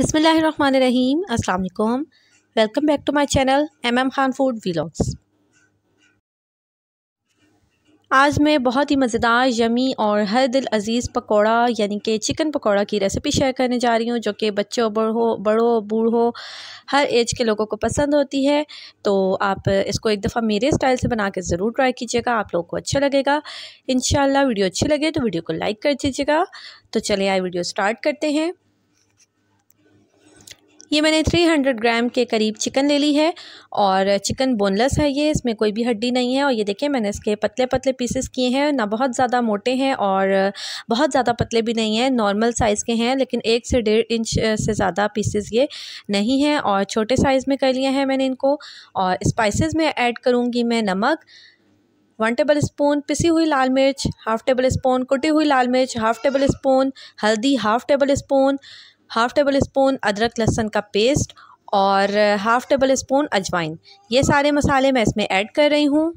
बिसमीम अल्लाम welcome back to my channel M M Khan food vlogs आज मैं बहुत ही मज़ेदार यमी और हर दिल अज़ीज़ पकौड़ा यानी कि चिकन पकौड़ा की रेसिपी शेयर करने जा रही हूँ जो कि बच्चों बड़ो बड़ो बूढ़ो हर एज के लोगों को पसंद होती है तो आप इसको एक दफ़ा मेरे स्टाइल से बना के ज़रूर ट्राई कीजिएगा आप लोगों को अच्छा लगेगा इन वीडियो अच्छी लगे तो वीडियो को लाइक कर दीजिएगा तो चले आए वीडियो स्टार्ट करते हैं ये मैंने 300 ग्राम के करीब चिकन ले ली है और चिकन बोनलेस है ये इसमें कोई भी हड्डी नहीं है और ये देखिए मैंने इसके पतले पतले पीसेस किए हैं ना बहुत ज़्यादा मोटे हैं और बहुत ज़्यादा पतले भी नहीं हैं नॉर्मल साइज़ के हैं लेकिन एक से डेढ़ इंच से ज़्यादा पीसेस ये नहीं हैं और छोटे साइज़ में कर लिए हैं मैंने इनको और स्पाइसेस में ऐड करूँगी मैं नमक वन टेबल स्पून पिसी हुई लाल मिर्च हाफ़ टेबल स्पून कुटी हुई लाल मिर्च हाफ़ टेबल स्पून हल्दी half tablespoon half tablespoon अदरक लहसन का पेस्ट और हाफ़ टेबल स्पून अजवाइन ये सारे मसाले मैं इसमें ऐड कर रही हूँ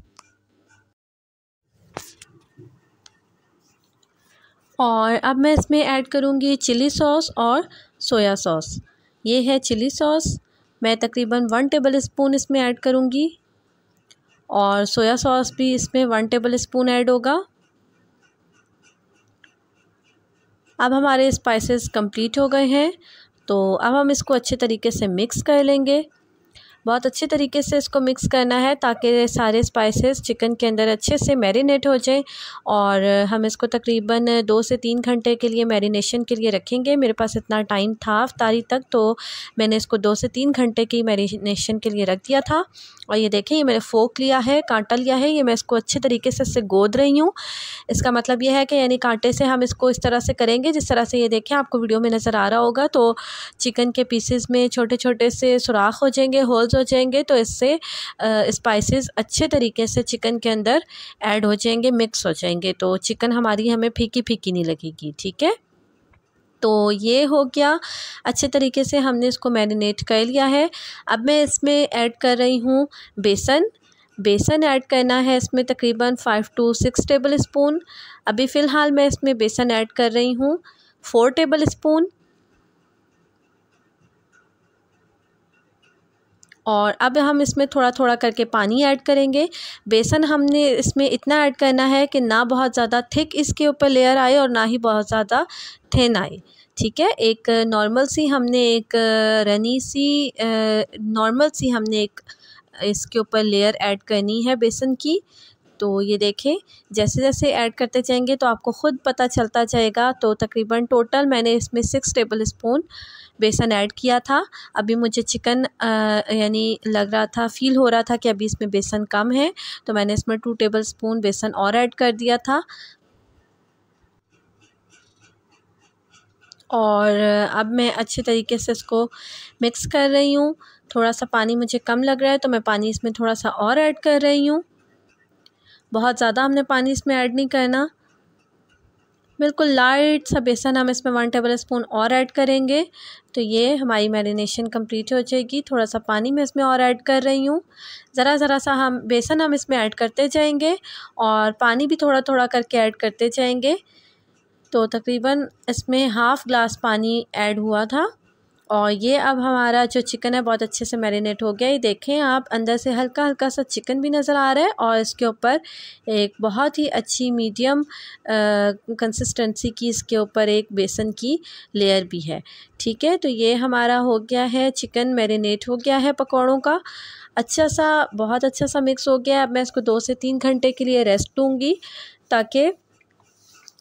और अब मैं इसमें ऐड करूँगी चिली सॉस और सोया सॉस ये है चिली सॉस मैं तकरीबन वन टेबल स्पून इसमें ऐड करूँगी और सोया सॉस भी इसमें वन टेबल स्पून ऐड होगा अब हमारे स्पाइसेस कंप्लीट हो गए हैं तो अब हम इसको अच्छे तरीके से मिक्स कर लेंगे बहुत अच्छे तरीके से इसको मिक्स करना है ताकि सारे स्पाइसेस चिकन के अंदर अच्छे से मैरिनेट हो जाएं और हम इसको तकरीबन दो से तीन घंटे के लिए मैरिनेशन के लिए रखेंगे मेरे पास इतना टाइम था अफ्तारी तक तो मैंने इसको दो से तीन घंटे की मैरिनेशन के लिए रख दिया था और ये देखें ये मैंने फोक लिया है कांटा लिया है ये मैं इसको अच्छे तरीके से इससे गोद रही हूँ इसका मतलब ये है कि यानी कांटे से हम इसको इस तरह से करेंगे जिस तरह से ये देखें आपको वीडियो में नज़र आ रहा होगा तो चिकन के पीसेस में छोटे छोटे से सुराख हो जाएंगे होल्स हो जाएंगे तो इससे स्पाइसेस अच्छे तरीके से चिकन के अंदर ऐड हो जाएंगे मिक्स हो जाएंगे तो चिकन हमारी हमें फीकी फीकी नहीं लगेगी ठीक है तो ये हो गया अच्छे तरीके से हमने इसको मैरिनेट कर लिया है अब मैं इसमें ऐड कर रही हूँ बेसन बेसन ऐड करना है इसमें तकरीबन five to six tablespoon अभी फ़िलहाल मैं इसमें बेसन ऐड कर रही हूँ फ़ोर टेबल स्पून और अब हम इसमें थोड़ा थोड़ा करके पानी ऐड करेंगे बेसन हमने इसमें इतना ऐड करना है कि ना बहुत ज़्यादा थिक इसके ऊपर लेयर आए और ना ही बहुत ज़्यादा थिन आए ठीक है एक नॉर्मल सी हमने एक रनी सी नॉर्मल सी हमने एक इसके ऊपर लेयर ऐड करनी है बेसन की तो ये देखें जैसे जैसे ऐड करते जाएंगे तो आपको ख़ुद पता चलता जाएगा तो तकरीबन टोटल मैंने इसमें सिक्स टेबल स्पून बेसन ऐड किया था अभी मुझे चिकन यानी लग रहा था फील हो रहा था कि अभी इसमें बेसन कम है तो मैंने इसमें टू टेबल स्पून बेसन और ऐड कर दिया था और अब मैं अच्छे तरीके से इसको मिक्स कर रही हूँ थोड़ा सा पानी मुझे कम लग रहा है तो मैं पानी इसमें थोड़ा सा और ऐड कर रही हूँ बहुत ज़्यादा हमने पानी इसमें ऐड नहीं करना बिल्कुल लाइट सा बेसन हम इसमें वन टेबल स्पून और ऐड करेंगे तो ये हमारी मैरिनेशन कंप्लीट हो जाएगी थोड़ा सा पानी मैं इसमें और ऐड कर रही हूँ ज़रा ज़रा सा हम बेसन हम इसमें ऐड करते जाएंगे और पानी भी थोड़ा थोड़ा करके ऐड करते जाएंगे तो तकरीबन इसमें हाफ़ ग्लास पानी ऐड हुआ था और ये अब हमारा जो चिकन है बहुत अच्छे से मैरिनेट हो गया ये देखें आप अंदर से हल्का हल्का सा चिकन भी नज़र आ रहा है और इसके ऊपर एक बहुत ही अच्छी मीडियम कंसिस्टेंसी की इसके ऊपर एक बेसन की लेयर भी है ठीक है तो ये हमारा हो गया है चिकन मैरिनेट हो गया है पकौड़ों का अच्छा सा बहुत अच्छा सा मिक्स हो गया है अब मैं इसको दो से तीन घंटे के लिए रेस्ट दूँगी ताकि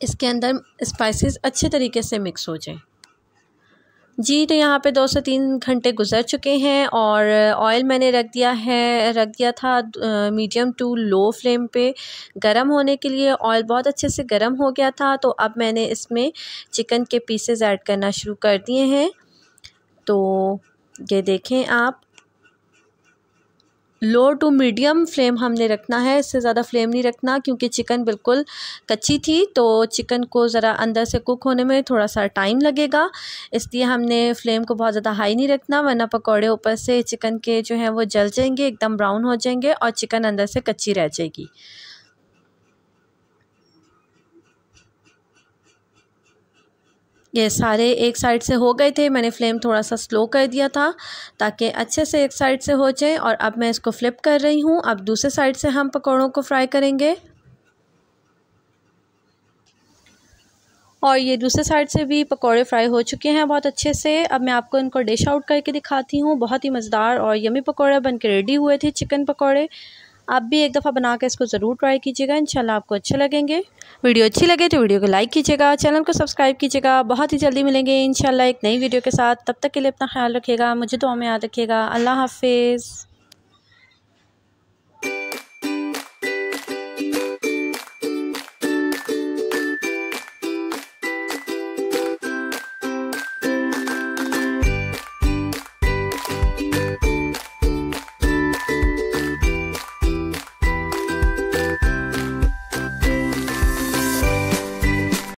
इसके अंदर स्पाइसेस अच्छे तरीके से मिक्स हो जाएं जी तो यहाँ पे दो से तीन घंटे गुजर चुके हैं और ऑयल मैंने रख दिया है रख दिया था मीडियम टू लो फ्लेम पे गरम होने के लिए ऑयल बहुत अच्छे से गरम हो गया था तो अब मैंने इसमें चिकन के पीसेस ऐड करना शुरू कर दिए हैं तो ये देखें आप लो टू मीडियम फ्लेम हमने रखना है इससे ज़्यादा फ्लेम नहीं रखना क्योंकि चिकन बिल्कुल कच्ची थी तो चिकन को ज़रा अंदर से कुक होने में थोड़ा सा टाइम लगेगा इसलिए हमने फ्लेम को बहुत ज़्यादा हाई नहीं रखना वरना पकौड़े ऊपर से चिकन के जो हैं वो जल जाएंगे एकदम ब्राउन हो जाएंगे और चिकन अंदर से कच्ची रह जाएगी ये सारे एक साइड से हो गए थे मैंने फ्लेम थोड़ा सा स्लो कर दिया था ताकि अच्छे से एक साइड से हो जाए और अब मैं इसको फ्लिप कर रही हूँ अब दूसरे साइड से हम पकौड़ों को फ्राई करेंगे और ये दूसरे साइड से भी पकोड़े फ्राई हो चुके हैं बहुत अच्छे से अब मैं आपको इनको डिश आउट करके दिखाती हूँ बहुत ही मज़ेदार और यमी पकोड़े बन के रेडी हुए थे चिकन पकोड़े आप भी एक दफ़ा बना के इसको ज़रूर ट्राई कीजिएगा शाला आपको अच्छे लगेंगे वीडियो अच्छी लगे तो वीडियो को लाइक कीजिएगा चैनल को सब्सक्राइब कीजिएगा बहुत ही जल्दी मिलेंगे शाला एक नई वीडियो के साथ तब तक के लिए अपना ख्याल रखिएगा मुझे दुआ में याद रखिएगा अल्लाह हाफिज़